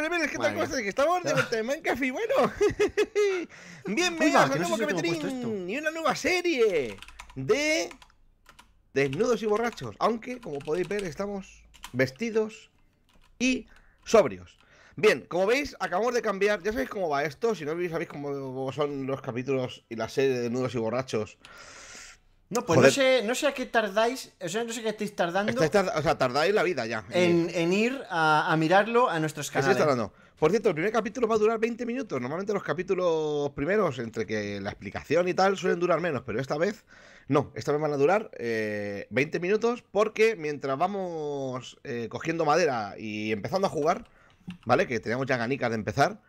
Bienvenidos qué tal cosa que estamos de Minecraft y bueno. Bienvenidos pues a nuevo y una nueva serie de Desnudos y borrachos. Aunque, como podéis ver, estamos vestidos y sobrios. Bien, como veis, acabamos de cambiar. Ya sabéis cómo va esto. Si no sabéis cómo son los capítulos y la serie de Desnudos y borrachos. No, pues no sé, a qué tardáis, o no sé qué estáis tardando. o sea, tardáis la vida ya. En, ir a, mirarlo a nuestros canales. tardando. Por cierto, el primer capítulo va a durar 20 minutos. Normalmente los capítulos primeros, entre que la explicación y tal, suelen durar menos, pero esta vez no, esta vez van a durar 20 eh, minutos porque mientras vamos eh, cogiendo madera y empezando a jugar, ¿vale? Que teníamos ya ganicas de empezar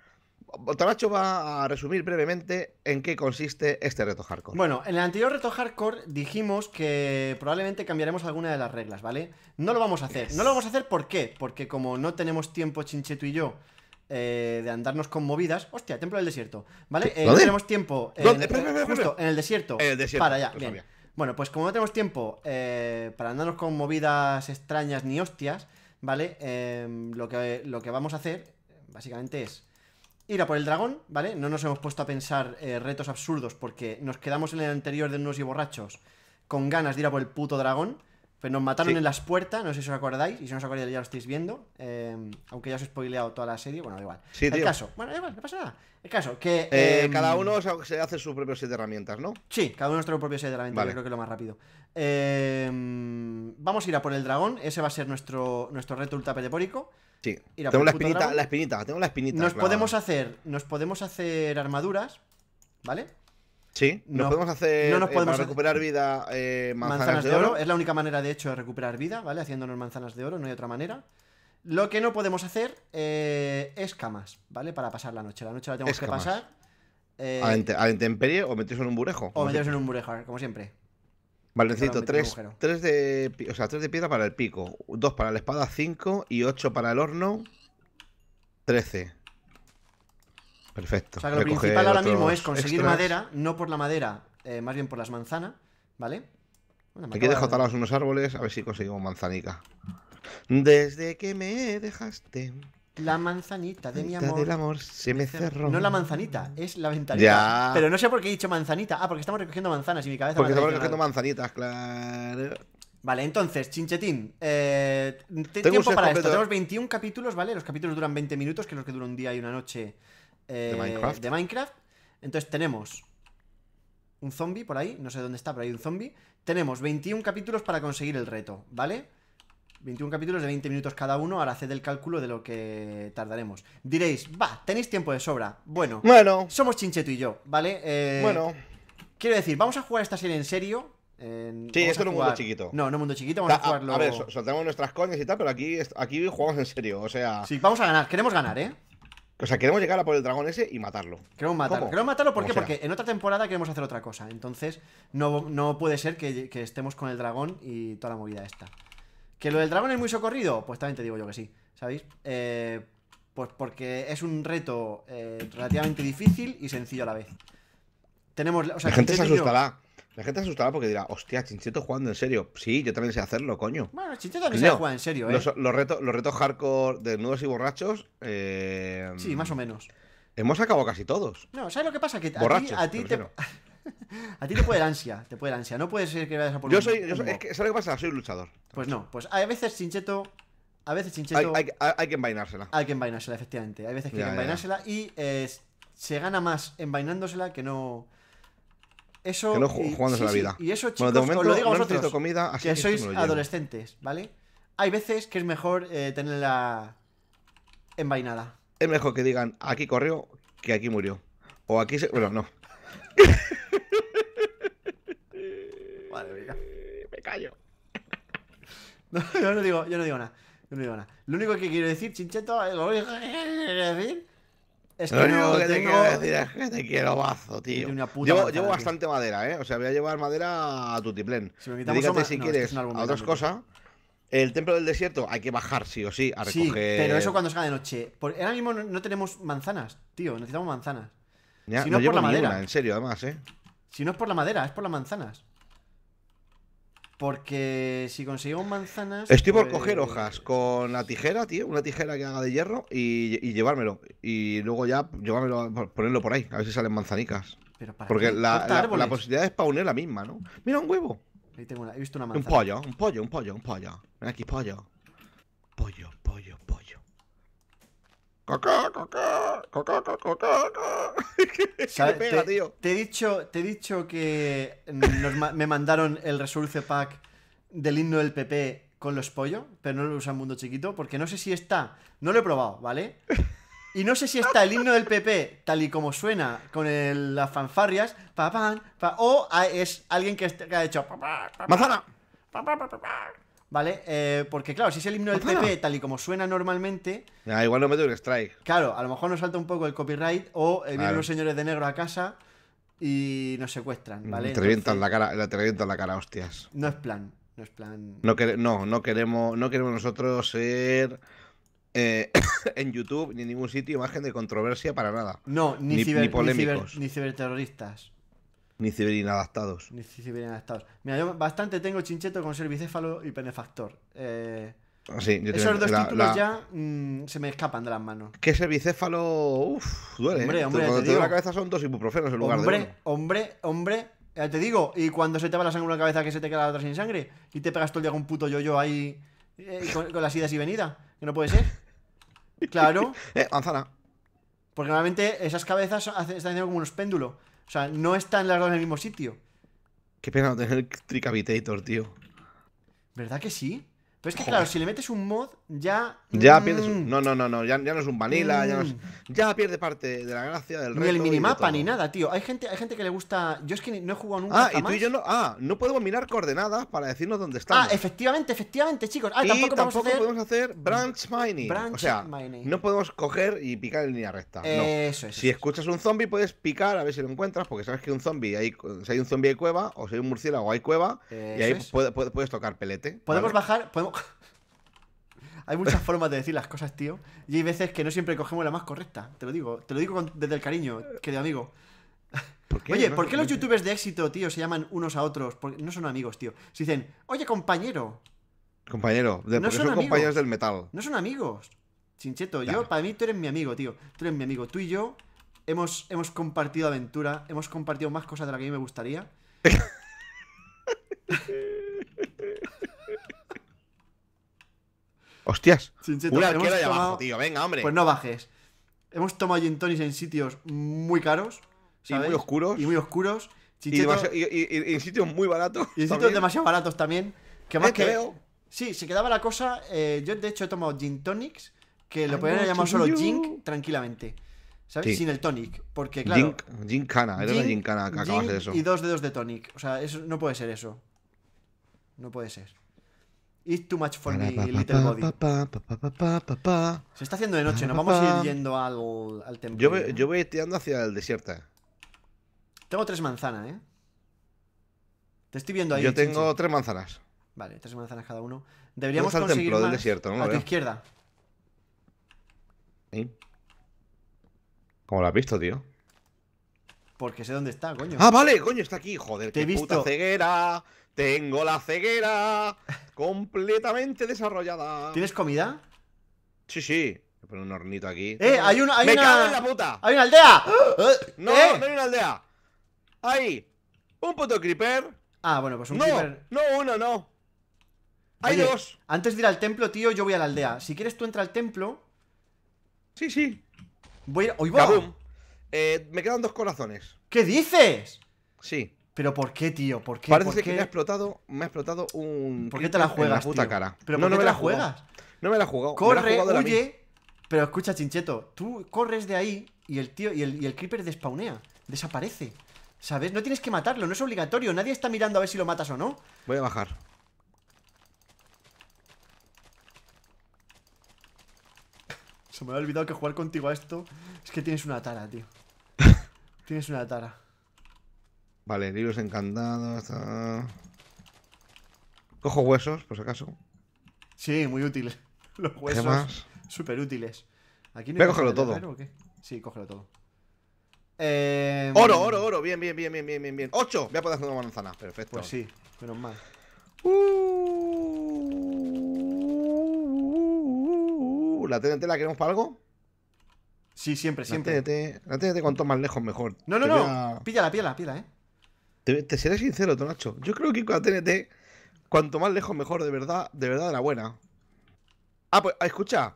Tamacho va a resumir brevemente en qué consiste este reto hardcore. Bueno, en el anterior reto hardcore dijimos que probablemente cambiaremos alguna de las reglas, ¿vale? No lo vamos a hacer. No lo vamos a hacer ¿por qué? Porque como no tenemos tiempo, Chincheto y yo, eh, de andarnos con movidas. Hostia, Templo del Desierto, ¿vale? Eh, no tenemos tiempo. ¿Dónde? En, justo, en el desierto. En el desierto. Para allá. bien. Bueno, pues como no tenemos tiempo eh, para andarnos con movidas extrañas ni hostias, ¿vale? lo, que, lo que vamos a hacer, básicamente, es ir a por el dragón, ¿vale? No nos hemos puesto a pensar eh, retos absurdos porque nos quedamos en el anterior de unos y borrachos con ganas de ir a por el puto dragón. pero nos mataron en las puertas, no sé si os acordáis, y si no os acordáis ya lo estáis viendo, em, aunque ya os he spoileado toda la serie, bueno, da igual. Sí, el caso, bueno, igual, no pasa nada. El caso, que... Eh, em, cada uno se hace sus propios set de herramientas, ¿no? Sí, cada uno tiene su propio set de herramientas, creo que es lo más rápido. Em, vamos a ir a por el dragón. Ese va a ser nuestro, nuestro reto ultrapelepórico. Sí. Tengo la espinita, Nos podemos hacer. Nos podemos hacer armaduras. ¿Vale? Sí, nos no, podemos hacer nos eh, podemos recuperar vida eh, manzanas, de, oro. Es la única manera, de hecho, de recuperar vida, ¿vale? Haciéndonos manzanas de oro, no hay otra manera. Lo que no podemos hacer eh, es camas, ¿vale? Para pasar la noche. La noche la tenemos que pasar. ¿A, intemperie o meterse en un burejo? O meteros en un burejo, como siempre. Vale, necesito 3, de, tres de piedra para el pico, Dos para la espada, 5 y 8 para el horno, 13. Perfecto. O sea, lo principal ahora mismo es conseguir madera, no por la madera, eh, más bien por las manzanas, ¿vale? Aquí dejo talados unos árboles, a ver si conseguimos manzanica. Desde que me dejaste. La manzanita de mi amor. amor se me cerró. No la manzanita, es la ventanita. Pero no sé por qué he dicho manzanita. Ah, porque estamos recogiendo manzanas y mi cabeza. Porque estamos recogiendo manzanitas, claro. Vale, entonces, Chinchetín, eh, tiempo para esto. Tenemos 21 capítulos, ¿vale? Los capítulos duran 20 minutos, que es lo que dura un día y una noche eh, de, Minecraft. de Minecraft. Entonces tenemos un zombie por ahí, no sé dónde está, pero hay un zombie. Tenemos 21 capítulos para conseguir el reto, ¿vale? 21 capítulos de 20 minutos cada uno, ahora hacer el cálculo de lo que tardaremos. Diréis, va, tenéis tiempo de sobra. Bueno, somos Chincheto y yo, ¿vale? Eh, bueno. Quiero decir, vamos a jugar esta serie en serio, eh, sí, esto es un mundo chiquito. No, no mundo chiquito, vamos a, jugarlo. A ver, soltamos nuestras coñas y tal, pero aquí, aquí jugamos en serio, o sea. Sí, vamos a ganar, queremos ganar, ¿eh? O sea, queremos llegar a por el dragón ese y matarlo. Queremos matarlo. Queremos matarlo ¿por qué? porque en otra temporada queremos hacer otra cosa. Entonces, no, puede ser que, que, estemos con el dragón y toda la movida esta. ¿Que lo del dragón es muy socorrido? Pues también te digo yo que sí, ¿sabéis? Eh, pues porque es un reto eh, relativamente difícil y sencillo a la vez. Tenemos, la gente se asustará. La gente se asustará porque dirá, hostia, Chinchito jugando en serio. Sí, yo también sé hacerlo, coño. Bueno, Chincheto también sabe juega en serio, ¿eh? Los, retos, los retos hardcore de nudos y borrachos. Eh, sí, más o menos. Hemos acabado casi todos. No, ¿sabes lo que pasa? Que a ti te. a ti te puede dar ansia, te puede dar ansia. No puedes ser que vayas a por Yo soy, es que, ¿sabes qué pasa? Soy luchador. Pues no, pues a veces Chincheto a veces Chincheto hay, que envainársela. Hay que envainársela, efectivamente. Hay veces que hay que envainársela y eh, se gana más envainándosela que no eso que no jugándose la vida. y eso chicos, lo digo a vosotros, que, sois adolescentes, ¿vale? Hay veces que es mejor eh, tenerla envainada. Es mejor que digan aquí corrió que aquí murió. O aquí se. Bueno, no. Eh, me callo. yo no digo, yo no digo nada. Yo no digo nada. Lo único que quiero decir, Chincheto, lo único que es que. te quiero decir es que te quiero bazo, tío. Yo llevo, bastante madera, eh. O sea, voy a llevar madera a tutiplén. Si si quieres a otras cosas. El templo del desierto hay que bajar sí o sí a recoger. Sí, pero eso cuando haga de noche. ahora mismo no, tenemos manzanas, tío. Necesitamos manzanas. si no, es por la madera. en serio, además, ¿eh? Si no es por la madera, es por las manzanas. Porque si conseguimos manzanas. Estoy por coger pues hojas con la tijera, tío. Una tijera que haga de hierro y, llevármelo. Y luego ya llevármelo, ponerlo por ahí. A ver si salen manzanicas. ¿Pero Porque la, la, la, posibilidad de spawn es la misma, ¿no? Mira, un huevo. Ahí tengo una, he visto una manzana. Un pollo, un pollo, un pollo, un pollo. Ven aquí, pollo. Pollo, te, tío? te, he dicho, te he dicho que me mandaron el Resurce Pack del himno del PP con los pollo, pero no lo usa en Mundo Chiquito, porque no sé si está, no lo he probado, ¿vale? Y no sé si está el himno del PP tal y como suena con las fanfarrias, o es alguien que, ha hecho... ¡Manzana! ¿Vale? Eh, porque claro, si es el himno del PP tal y como suena normalmente. Ah, igual no meto un strike. Claro, a lo mejor nos salta un poco el copyright o eh, vienen los señores de negro a casa y nos secuestran, mm, ¿vale? Te revientan la cara, te la cara, hostias. No es plan, no es plan. No, no, queremos, no queremos nosotros ser eh, en YouTube ni en ningún sitio imagen de controversia para nada. No, ni, ciber, ni ciberterroristas. Ni ciberinadaptados. Ni ciberinadaptados. Mira, yo bastante tengo chincheto con Cervicéfalo y penefactor. Eh, ah, sí, esos dos títulos ya mm, se me escapan de las manos. Que Cervicéfalo... uff, duele. Hombre, ¿eh? hombre, Cuando te, la cabeza son dos ibuprofenos en lugar hombre, de uno. Hombre, hombre, ya te digo, y cuando se te va la sangre una cabeza que se te queda la otra sin sangre y te pegas todo el día con un puto yo-yo ahí eh, con, las idas y venidas, que no puede ser. Claro. eh, manzana. Porque normalmente esas cabezas están haciendo como unos péndulos. O sea, no están largos en el mismo sitio. Qué pena no tener Tricavitator, tío. ¿Verdad que sí? Pero es que, claro, si le metes un mod, ya. Ya mm, pierdes. No, no, no, no. Ya, ya no es un vanilla. Ya, no es... Mm. ya pierde parte de la gracia del reto. Ni el minimapa ni nada, tío. Hay gente, hay gente que le gusta. Yo es que no he jugado nunca. Ah, y tú y yo no. Ah, no podemos mirar coordenadas para decirnos dónde está Ah, efectivamente, efectivamente, chicos. Ah, y tampoco, tampoco podemos hacer branch mining. Branch o sea, mining. no podemos coger y picar en línea recta. Eso es. Si escuchas un zombie, puedes picar a ver si lo encuentras, porque sabes que un zombie si hay un zombie hay cueva, o si hay un murciélago hay cueva, y ahí puedes, tocar pelete. Podemos bajar. Podemos hay muchas formas de decir las cosas, tío. Y hay veces que no siempre cogemos la más correcta. Te lo digo. Te lo digo desde el cariño, que de amigo. Oye, ¿por qué los youtubers de éxito, tío, se llaman unos a otros? Porque no son amigos, tío. Se dicen, oye, compañero. Compañero, de, no son, compañeros del metal. No son amigos. Chincheto, yo, para mí tú eres mi amigo, tío. Tú eres mi amigo. Tú y yo hemos, hemos compartido aventura, hemos compartido más cosas de las que a mí me gustaría. Hostias. abajo, tío. Venga, hombre. Pues no bajes. Hemos tomado gin tonics en sitios muy caros. ¿sabes? Y muy oscuros. Y muy oscuros. y, en sitios muy baratos. Y en sitios demasiado baratos también. Que más eh, que, Sí, se quedaba la cosa. Eh, yo, de hecho, he tomado gin tonics que lo podrían llamar solo Jink tranquilamente. ¿Sabes? Sin el tonic. Porque, claro. cana. era una cana que acabas de eso. Y dos dedos de tonic. O sea, eso, no puede ser eso. No puede ser. It's too much for me, little body. Se está haciendo de noche, nos vamos a ir yendo al, templo. Yo voy, tirando hacia el desierto. Tengo tres manzanas, ¿eh? Te estoy viendo ahí. Yo tengo tres manzanas. Vale, tres manzanas cada uno. Deberíamos al templo del desierto, ¿no? A tu izquierda. ¿Eh? ¿Cómo lo has visto, tío? Porque sé dónde está, coño. Ah, vale, coño, está aquí, joder. qué visto. puta ceguera. Tengo la ceguera completamente desarrollada. ¿Tienes comida? Sí, sí. Voy a poner un hornito aquí. ¡Eh! Hay, hay una. puta! ¡Hay una aldea! ¡Ah! Eh, ¡No! ¿Eh? ¡No hay una aldea! no hay una aldea hay Un puto creeper. Ah, bueno, pues un no, creeper. No, uno, no. Hay dos. Antes de ir al templo, tío, yo voy a la aldea. Si quieres, tú entra al templo. Sí, sí. Voy a eh, me quedan dos corazones. ¿Qué dices? Sí. Pero ¿por qué, tío? ¿Por qué? Parece que me ha explotado, me ha explotado un. ¿Por qué te la juegas? puta cara. Pero no, me la juegas? No me la he jugado. Corre, huye. Pero escucha, Chincheto, tú corres de ahí y el tío y el, y el creeper despaunea. Desaparece. ¿Sabes? No tienes que matarlo, no es obligatorio. Nadie está mirando a ver si lo matas o no. Voy a bajar. Se me ha olvidado que jugar contigo a esto es que tienes una tara, tío. tienes una tara. Vale, libros encantados. Cojo huesos, por si acaso. Sí, muy útiles. Los huesos. Súper útiles. Aquí Voy a cogerlo todo. Sí, cógelo todo. Eh... Oro, oro, oro. Bien, bien, bien, bien, bien, bien, ¡Ocho! Voy a poder hacer una manzana. Perfecto. Pues sí, menos mal. Uh. ¿La TNT la queremos para algo? Sí, siempre, siempre. La TNT, la cuanto más lejos mejor. No, no, no. Pilla... Píllala, píllala, píllala, eh. Te, seré sincero, Tonacho. Yo creo que con la TNT, cuanto más lejos, mejor, de verdad, de verdad, la buena. Ah, pues, ah, escucha.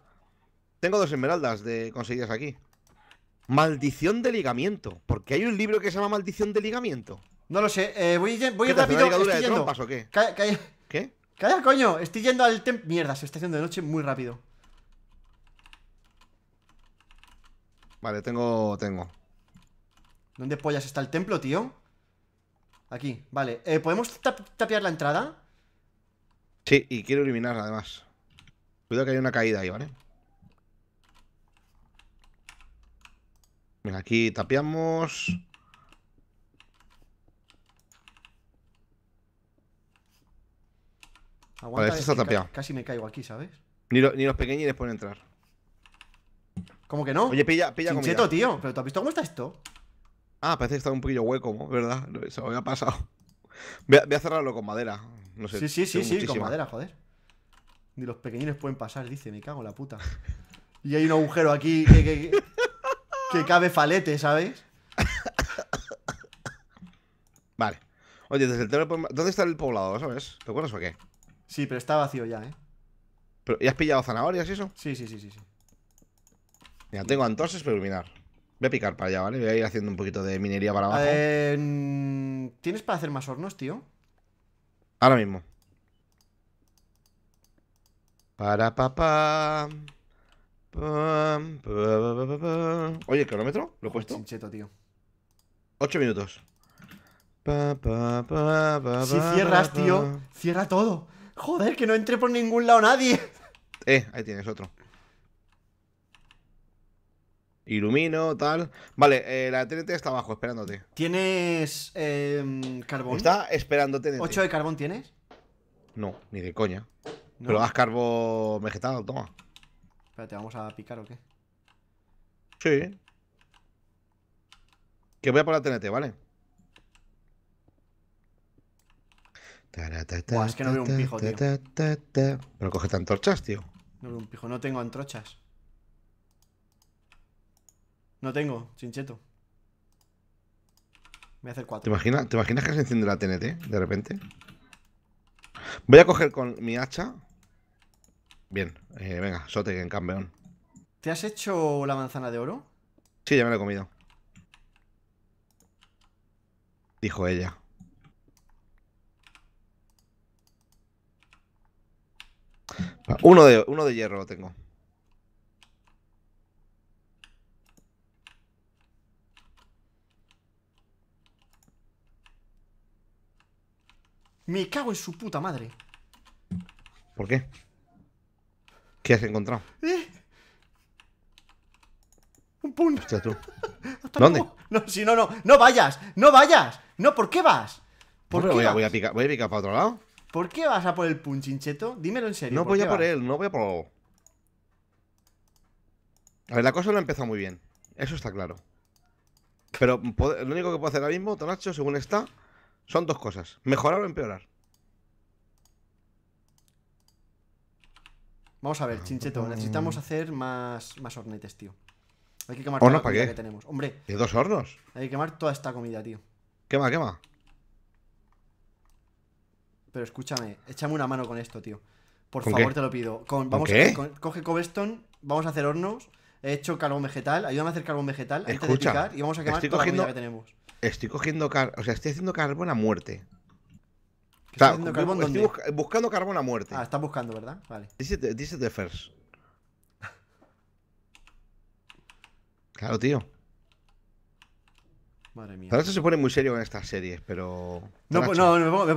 Tengo dos esmeraldas de conseguidas aquí. Maldición de ligamiento. Porque hay un libro que se llama Maldición de ligamiento. No lo sé. Eh, voy, voy rápido. Estoy yendo. qué? Calla, ¿Qué? Calla, coño. Estoy yendo al templo Mierda, se está haciendo de noche muy rápido. Vale, tengo... Tengo. ¿Dónde pollas está el templo, tío? Aquí, vale. Eh, ¿Podemos tapear tapiar la entrada? Sí, y quiero eliminarla además. Cuidado que hay una caída ahí, ¿vale? Venga, aquí tapiamos. Aguanta, este Casi me caigo aquí, ¿sabes? Ni, los pequeños los pueden entrar. ¿Cómo que no? Oye, pilla, pilla Chincheto, comida. tío, pero ¿tú has visto cómo está esto? Ah, parece que está un poquillo hueco, ¿verdad? Se me había pasado. Voy a, cerrarlo con madera. No sé. Sí, sí, sí, sí, con madera, joder. Ni los pequeñines pueden pasar, dice, me cago en la puta. Y hay un agujero aquí que, cabe falete, ¿sabes? Vale. Oye, desde el ¿dónde está el poblado, sabes? ¿Te acuerdas o qué? Sí, pero está vacío ya, ¿eh? ¿Pero, ¿Y has pillado zanahorias y eso? Sí, sí, sí, sí. sí. Ya tengo antorchas para iluminar. Voy a picar para allá, ¿vale? Voy a ir haciendo un poquito de minería para abajo. Eh, ¿Tienes para hacer más hornos, tío? Ahora mismo. Para papá. Oye, ¿el cronómetro? ¿Lo he puesto? Ocho minutos. si cierras, tío, cierra todo. Joder, que no entre por ningún lado nadie. Eh, ahí tienes otro. Ilumino, tal. Vale, eh, la TNT está abajo, esperándote. ¿Tienes em, carbón? Está esperando TNT. ¿8 de carbón tienes? No, ni de coña. Pero haz carbón vegetal, toma. Espérate, ¿vamos a picar o qué? Sí. Que voy a por la TNT, ¿vale? es que no veo un pijo, Pero coge antorchas, tío. No veo un pijo, no tengo antorchas. No tengo, chincheto. Voy a hacer cuatro. ¿Te imaginas, que se enciende la TNT de repente? Voy a coger con mi hacha. Bien, eh, venga, sote en campeón. ¿Te has hecho la manzana de oro? Sí, ya me la he comido. Dijo ella. Uno de, uno de hierro tengo. Me cago en su puta madre. ¿Por qué? ¿Qué has encontrado? ¿Eh? Un punch! ¿Dónde? No, si no, no. No vayas. No vayas. No, ¿por qué vas? ¿Por voy, A, picar, para otro lado. ¿Por qué vas a por el pun, chincheto? Dímelo en serio. No voy a por él, no voy a por. A ver, la cosa no ha empezado muy bien. Eso está claro. Pero lo único que puedo hacer ahora mismo, Tonacho, según está, son dos cosas, mejorar o empeorar. Vamos a ver, ah, Chincheto, necesitamos hacer más, más hornetes, tío. Hay que quemar que tenemos. Hombre, dos hornos? hay que quemar toda esta comida, tío. Quema, quema. Pero escúchame, échame una mano con esto, tío. Por favor, te lo pido. vamos eh, coge cobblestone, vamos a hacer hornos. He hecho carbón vegetal, ayúdame a hacer carbón vegetal antes de picar y vamos a quemar toda la comida que tenemos estoy cogiendo carbón. O sea, estoy haciendo carbón a muerte. estoy, buscando carbón a muerte. Ah, estás buscando, ¿verdad? Vale. Dice the first. Claro, tío. Madre mía. Ahora se pone muy serio con estas series, pero. No, no, me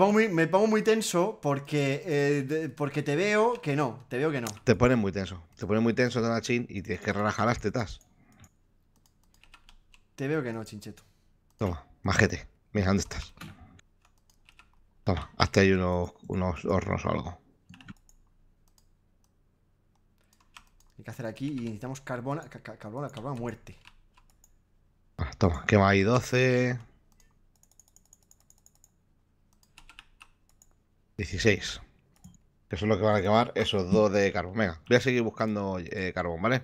pongo, muy, tenso porque, eh, porque te veo que no. Te veo que no. Te pones muy tenso. Te pones muy tenso, Chin y tienes que relajar las tetas. Te veo que no, chincheto. Toma, majete. Mira, ¿dónde estás? Toma, hasta ahí unos, hornos o algo. Hay que hacer aquí y necesitamos carbona Carbona, carbona, muerte. Ah, toma, quema ahí 12. 16. Que son lo que van a quemar esos dos de carbón. Venga, voy a seguir buscando eh, carbón, ¿vale?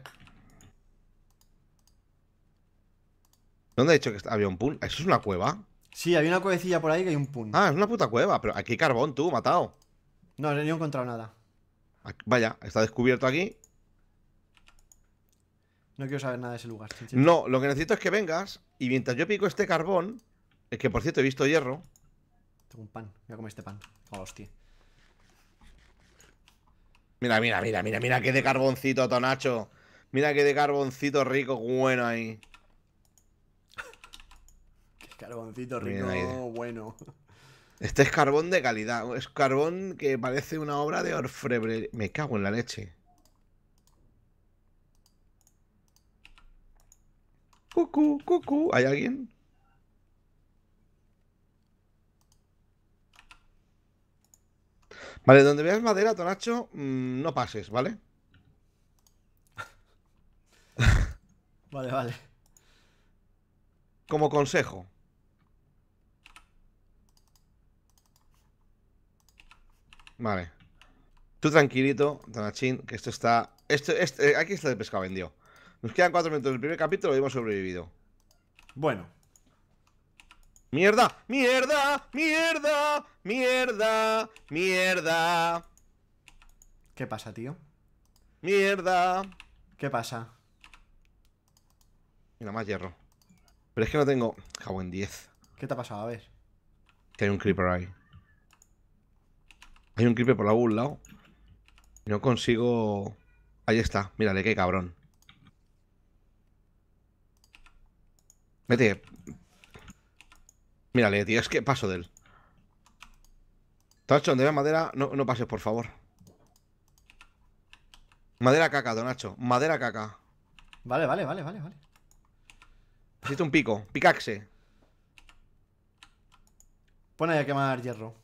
¿Dónde ha dicho que había un pool ¿Eso es una cueva? Sí, había una cuevecilla por ahí que hay un pool. Ah, es una puta cueva, pero aquí hay carbón, tú, matado. No, no he encontrado nada. vaya, está descubierto aquí. No quiero saber nada de ese lugar. no, lo que necesito es que vengas y mientras yo pico este carbón, es que por cierto he visto hierro. Tengo un pan, voy a comer este pan. Oh, hostia. Mira, mira, mira, mira, mira qué de carboncito, Tonacho. Mira qué de carboncito rico, bueno ahí. Carboncito rico, bueno. Este es carbón de calidad. Es carbón que parece una obra de orfebre. Me cago en la leche. Cucu, cucu. ¿Hay alguien? Vale, donde veas madera, Tonacho, mm, no pases, ¿vale? vale, vale. Como consejo. Vale. Tú tranquilito, Tanachín, que esto está... Esto, este, aquí está el pescado vendido. Nos quedan cuatro minutos del primer capítulo y hemos sobrevivido. Bueno. ¡Mierda! ¡Mierda! ¡Mierda! ¡Mierda! ¡Mierda! ¿Qué pasa, tío? ¡Mierda! ¿Qué pasa? Mira, más hierro. Pero es que no tengo... ja en 10. ¿Qué te ha pasado? A ver. Que un creeper ahí. Hay un creeper por algún lado. No consigo... Ahí está, mírale, qué cabrón. Vete. Mírale, tío, es que paso de él. Tacho, donde vea madera, no, pases, por favor. Madera caca, Nacho, Madera caca. Vale, vale, vale, vale, vale. Necesito un pico. Picaxe. Pone a quemar hierro.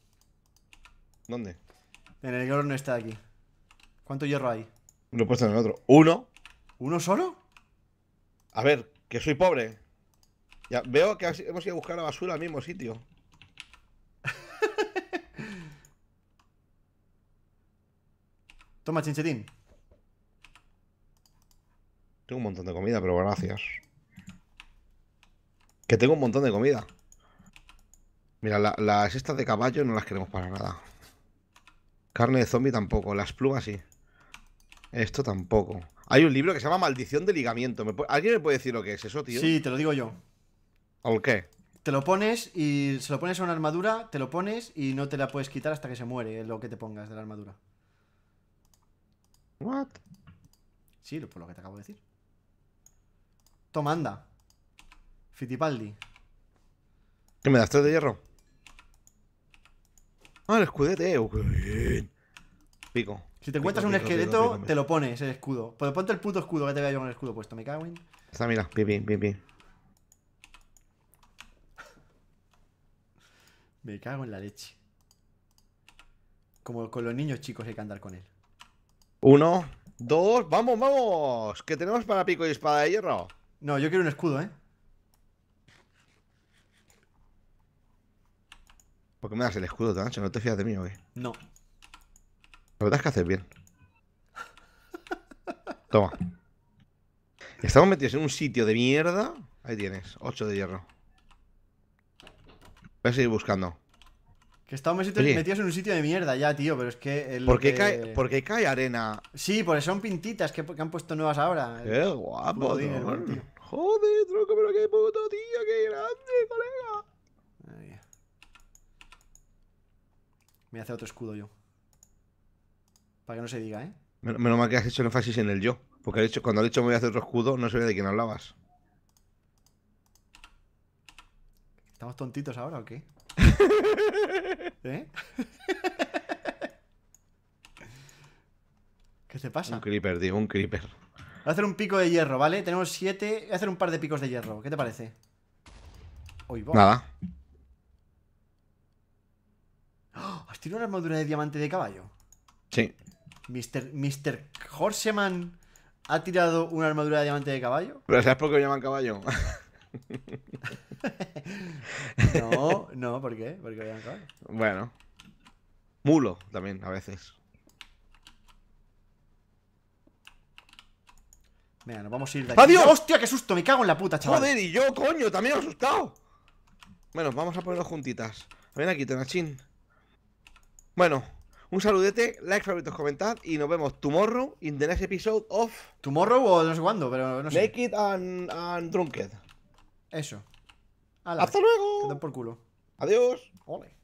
¿Dónde? En el no está aquí. ¿Cuánto hierro hay? Lo he puesto en el otro. ¿Uno? ¿Uno solo? A ver, que soy pobre. Ya, veo que hemos ido a buscar la basura al mismo sitio. Toma, chinchetín. Tengo un montón de comida, pero gracias. Que tengo un montón de comida. Mira, la, las estas de caballo no las queremos para nada. Carne de zombie tampoco. Las plumas sí. Esto tampoco. Hay un libro que se llama Maldición de Ligamiento. ¿Alguien me puede decir lo que es eso, tío? Sí, te lo digo yo. ¿O qué? Te lo pones y se lo pones a una armadura, te lo pones y no te la puedes quitar hasta que se muere lo que te pongas de la armadura. ¿What? Sí, por lo que te acabo de decir. Toma, anda. Fitipaldi. ¿Qué me das tres de hierro? Ah, el escudete! Eh, pico. Si te encuentras un esqueleto, te lo pones el escudo. Pero ponte el puto escudo que te voy a con el escudo puesto, me cago en. Está, mira, bien, bien, bien, Me cago en la leche. Como con los niños chicos hay que andar con él. Uno, dos, vamos, vamos. qué tenemos para pico y espada de hierro. No, yo quiero un escudo, ¿eh? ¿Por qué me das el escudo Tancho? ¿No te fías de mí o No. lo verdad es que hacer bien. Toma. Estamos metidos en un sitio de mierda. Ahí tienes, 8 de hierro. Voy a seguir buscando. Que estamos metidos en un sitio de mierda ya, tío, pero es que... El ¿Por, qué Cae, cae arena? Sí, porque son pintitas que, han puesto nuevas ahora. ¡Qué guapo, tío. Joder, truco. pero qué puto, tío, qué grande, colega. Ay. Me voy a hacer otro escudo yo. Para que no se diga, ¿eh? Menos mal que has hecho el énfasis en el yo. Porque he hecho, cuando has dicho me voy a hacer otro escudo, no sabía de quién hablabas. ¿Estamos tontitos ahora o qué? ¿Eh? ¿Qué te pasa? Un creeper, digo, un creeper. Voy a hacer un pico de hierro, ¿vale? Tenemos siete. Voy a hacer un par de picos de hierro. ¿Qué te parece? Nada. ¿Tiene una armadura de diamante de caballo? Sí. ¿Mr. Mister Horseman ha tirado una armadura de diamante de caballo. ¿Pero sabes por qué lo llaman caballo? no, no, ¿por qué? Porque qué lo llaman caballo? Bueno. Mulo también, a veces. Venga, nos vamos a ir de aquí. ¡Adiós! ¡Hostia, qué susto! Me cago en la puta, chaval. Joder, y yo, coño, también asustado. Bueno, vamos a ponerlo juntitas. Ven aquí, Tenachín? Bueno, un saludete, like, favoritos, comentad y nos vemos tomorrow in the next episode of... Tomorrow o no sé cuándo, pero no sé. Naked and, and Drunked. Eso. ¡Hasta luego! por culo. Adiós. Ole.